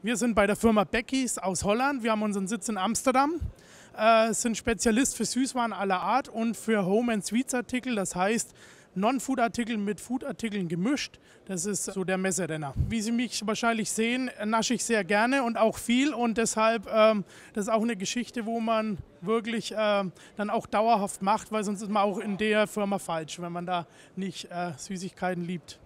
Wir sind bei der Firma Beckys aus Holland. Wir haben unseren Sitz in Amsterdam, äh, sind Spezialist für Süßwaren aller Art und für Home- and Sweets-Artikel. Das heißt, Non-Food-Artikel mit Food-Artikeln gemischt. Das ist so der Messerenner. Wie Sie mich wahrscheinlich sehen, nasche ich sehr gerne und auch viel. Und deshalb, ähm, das ist auch eine Geschichte, wo man wirklich ähm, dann auch dauerhaft macht, weil sonst ist man auch in der Firma falsch, wenn man da nicht äh, Süßigkeiten liebt.